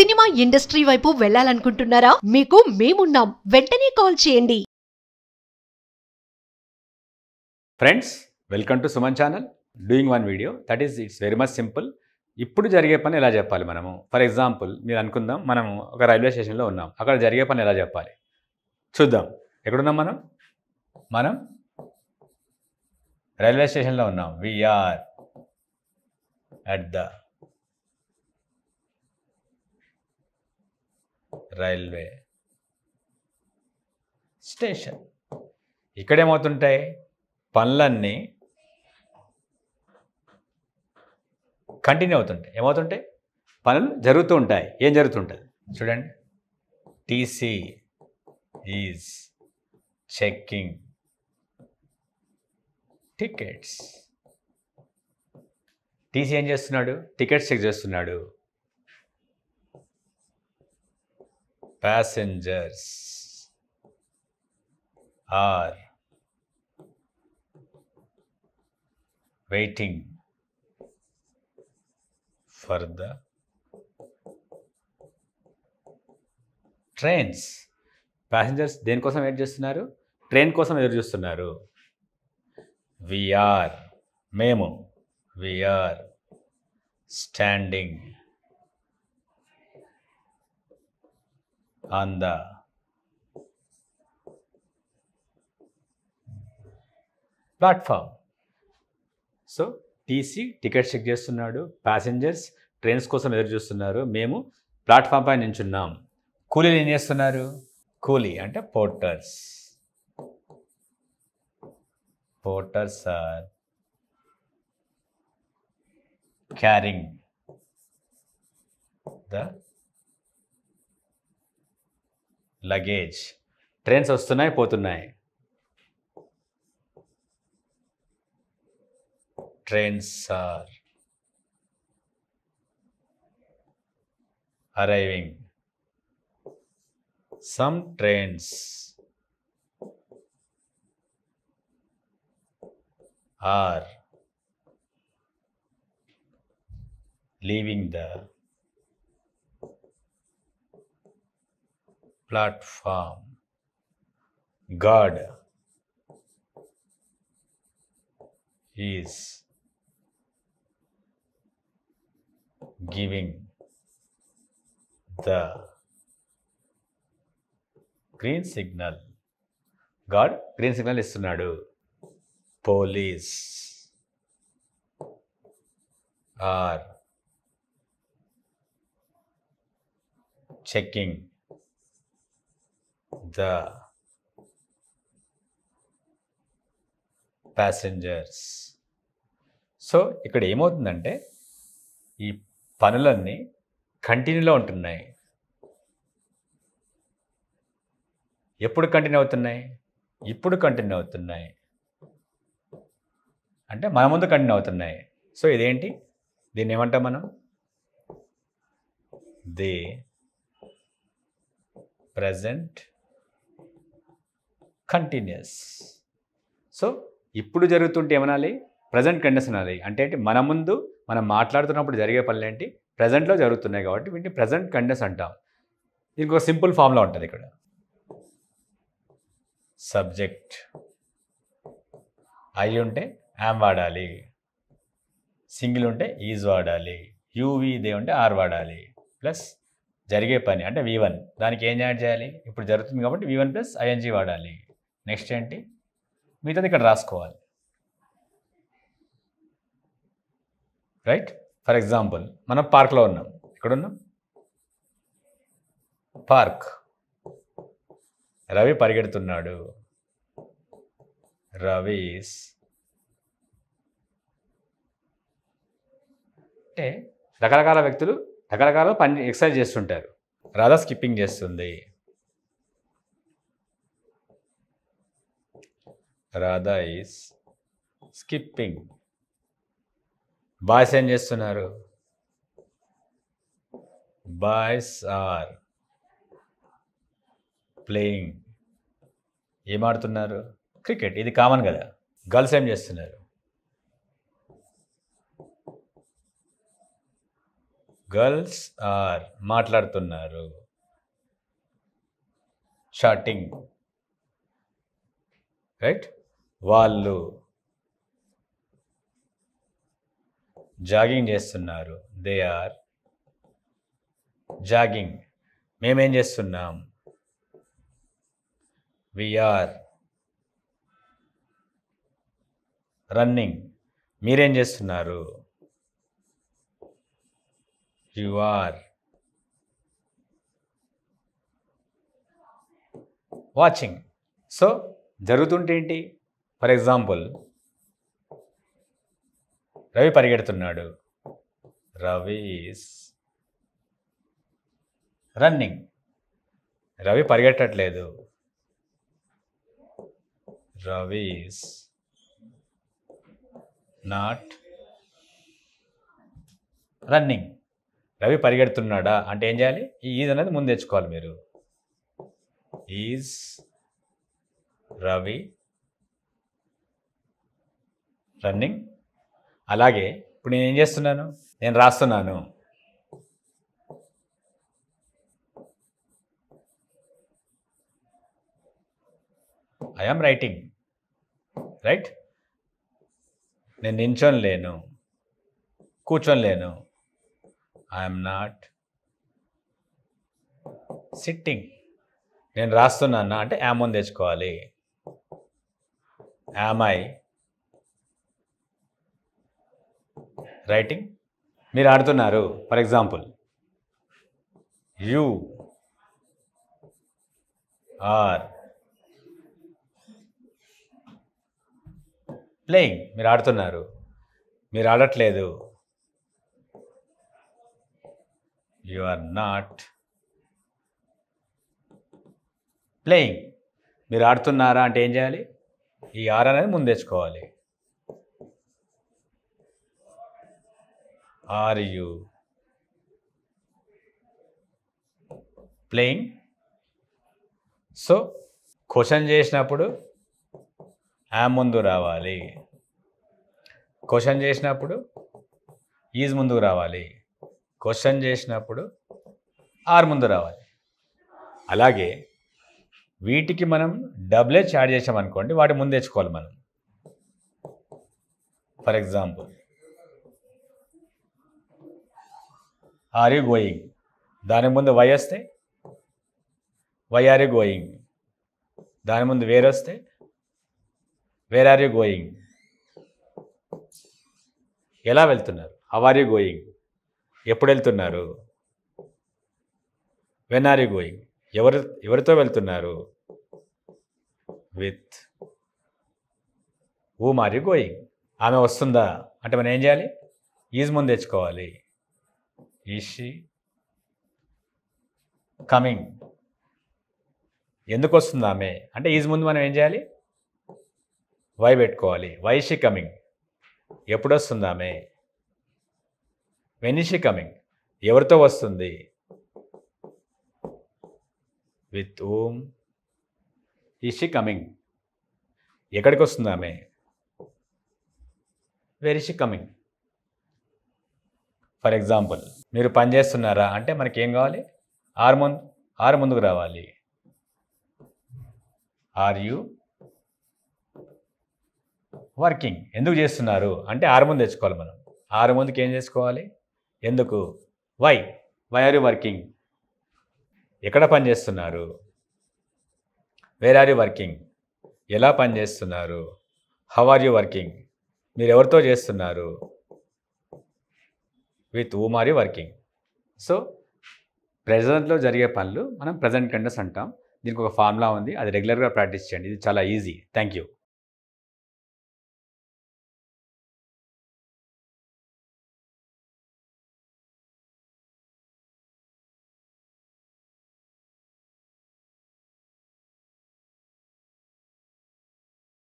Cinema industry వైపు వెళ్ళాలనుకుంటున్నారా మీకు మేమున్నాం వెంటనే కాల్ చేయండి friends welcome to Suman channel doing one video that is it's very much simple ఇప్పుడు జరిగే పని ఎలా చెప్పాలి మనము ఫర్ ఎగ్జాంపుల్ మీరు అనుకుందాం మనం ఒక రైల్వే స్టేషన్లో ఉన్నాం అక్కడ జరిగే పని ఎలా చెప్పాలి చూద్దాం ఎక్కడున్నాం మనం మనం రైల్వే స్టేషన్లో ఉన్నాం we are at the railway station ఇక్కడేమవుతుంటాయి పనులన్నీ కంటిన్యూ అవుతుంటాయి ఏమవుతుంటాయి పనులు జరుగుతూ ఉంటాయి ఏం జరుగుతుంటుంది చూడండి TC is checking tickets TC ఏం చేస్తున్నాడు టికెట్స్ చెక్ చేస్తున్నాడు passengers are waiting for the trains passengers దేనికోసం వెయిట్ చేస్తున్నారు ట్రైన్ కోసం ఎదురు చూస్తున్నారు వీఆర్ మేము we are standing on the platform so TC ticket check చేస్తున్నాడు ప్యాసింజర్స్ ట్రైన్స్ కోసం ఎదురు చూస్తున్నారు మేము ప్లాట్ఫామ్ పై నించున్నాం కూలీలు ఏం చేస్తున్నారు కూలీ అంటే porters porters are carrying the luggage trains వస్తున్నాయి పోతున్నాయి trains are arriving some trains are leaving the platform. God is giving the green signal God green signal ఇస్తున్నాడు police are checking the passengers so ఇక్కడ ఏమవుతుందంటే ఈ పనులన్నీ కంటిన్యూలో ఉంటున్నాయి ఎప్పుడు continue అవుతున్నాయి ఇప్పుడు కంటిన్యూ అవుతున్నాయి అంటే మన ముందు కంటిన్యూ అవుతున్నాయి సో ఇదేంటి దీన్ని ఏమంటాం మనం ది ప్రజెంట్ కంటిన్యూస్ సో ఇప్పుడు జరుగుతుంటే ఏమనాలి ప్రజెంట్ కండిషన్ అనాలి అంటే ఏంటి మన ముందు మనం మాట్లాడుతున్నప్పుడు జరిగే పనులు ఏంటి ప్రజెంట్లో జరుగుతున్నాయి కాబట్టి వీటిని ప్రజెంట్ కండిషన్ అంటాం దీనికి ఒక సింపుల్ ఫామ్లో ఉంటుంది ఇక్కడ సబ్జెక్ట్ ఐ ఉంటే యామ్ వాడాలి సింగిల్ ఉంటే ఈజ్ వాడాలి యూవి దే ఉంటే ఆర్ వాడాలి ప్లస్ జరిగే పని అంటే వి వన్ దానికి ఏం యాడ్ చేయాలి ఇప్పుడు జరుగుతుంది కాబట్టి వి వన్ ప్లస్ ఐఎన్జీ వాడాలి నెక్స్ట్ ఏంటి మిగతాది ఇక్కడ రాసుకోవాలి రైట్ ఫర్ ఎగ్జాంపుల్ మనం పార్క్లో ఉన్నాం ఎక్కడున్నాం పార్క్ రవి పరిగెడుతున్నాడు రవీస్ అంటే రకరకాల వ్యక్తులు రకరకాల పని ఎక్సర్సైజ్ చేస్తుంటారు రాధా స్కిప్పింగ్ చేస్తుంది రాధా ఈస్ స్కిప్పింగ్ బాయ్స్ ఏం చేస్తున్నారు బాయ్స్ ఆర్ ప్లేయింగ్ ఏమాడుతున్నారు క్రికెట్ ఇది కామన్ కదా గర్ల్స్ ఏం చేస్తున్నారు గర్ల్స్ ఆర్ మాట్లాడుతున్నారు చాటింగ్ రైట్ వాళ్ళు జాగింగ్ చేస్తున్నారు దే ఆర్ జాగింగ్ మేమేం చేస్తున్నాం విఆర్ రన్నింగ్ మీరేం చేస్తున్నారు యు ఆర్ వాచింగ్ సో జరుగుతుంటే ఏంటి ఫర్ ఎగ్జాంపుల్ రవి పరిగెడుతున్నాడు రవి ఈస్ రన్నింగ్ రవి పరిగెట్టట్లేదు Ravi is not running Ravi పరిగెడుతున్నాడా అంటే ఏం చేయాలి ఈ ఈజ్ అనేది ముందు తెచ్చుకోవాలి మీరు ఈజ్ రవి రన్నింగ్ అలాగే ఇప్పుడు నేను ఏం చేస్తున్నాను నేను రాస్తున్నాను ఐ ఆమ్ రైటింగ్ రైట్ నేను నించొని లేను కూర్చొని లేను ఐఎమ్ నాట్ సిట్టింగ్ నేను రాస్తున్నానా అంటే యామోన్ తెచ్చుకోవాలి యామ్ ఐ రైటింగ్ మీరు ఆడుతున్నారు for example you are playing మీరు ఆడుతున్నారు మీరు ఆడట్లేదు యు ఆర్ నాట్ ప్లేయింగ్ మీరు ఆడుతున్నారా అంటే ఏం చేయాలి ఈ ఆర్ అనేది ముందేసుకోవాలి are you playing so question చేసినప్పుడు ఆ ముందు రావాలి క్వశ్చన్ చేసినప్పుడు ఈజ్ ముందుకు రావాలి క్వశ్చన్ చేసినప్పుడు ఆర్ ముందు రావాలి అలాగే వీటికి మనం డబ్లెచ్ యాడ్ చేసామనుకోండి వాటి ముందు తెచ్చుకోవాలి మనం for example are you going దాని ముందు వై వస్తే వై ఆర్ యూ గోయింగ్ దాని ముందు వేర్ వస్తే వేర్ ఆర్ యూ గోయింగ్ ఎలా వెళ్తున్నారు హవ్ ఆర్ యూ గోయింగ్ ఎప్పుడు వెళ్తున్నారు వెన్ ఆర్ యూ గోయింగ్ ఎవరు ఎవరితో వెళ్తున్నారు విత్ ఊ మార్ యూ గోయింగ్ ఆమె వస్తుందా అంటే మనం ఏం చేయాలి ఈజ్ ముందు తెచ్చుకోవాలి ఈ షీ కమింగ్ ఎందుకు వస్తుంది ఆమె అంటే ఈజ్ ముందు మనం ఏం చేయాలి వై పెట్టుకోవాలి వై షీ కమింగ్ ఎప్పుడు వస్తుంది ఆమె వెన్ షీ కమింగ్ ఎవరితో వస్తుంది విత్ ఓమ్ ఈ షీ కమింగ్ ఎక్కడికి వస్తుంది ఆమె where she coming for example మీరు పనిచేస్తున్నారా అంటే మనకి ఏం కావాలి ఆరు ముందు ఆరు ముందుకు రావాలి ఆర్ యు వర్కింగ్ ఎందుకు చేస్తున్నారు అంటే ఆరు ముందు తెచ్చుకోవాలి మనం ఆరు ముందుకి ఏం చేసుకోవాలి ఎందుకు why why are you working ఎక్కడ పనిచేస్తున్నారు వేర్ ఆర్ యు వర్కింగ్ ఎలా పనిచేస్తున్నారు హౌ ఆర్ యు వర్కింగ్ మీరు ఎవరితో చేస్తున్నారు with whom are you working so ప్రజెంట్లో జరిగే పనులు మనం ప్రజెంట్ కండస్ అంటాం దీనికి ఒక ఫార్ములా ఉంది అది రెగ్యులర్గా ప్రాక్టీస్ చేయండి ఇది చాలా ఈజీ థ్యాంక్ యూ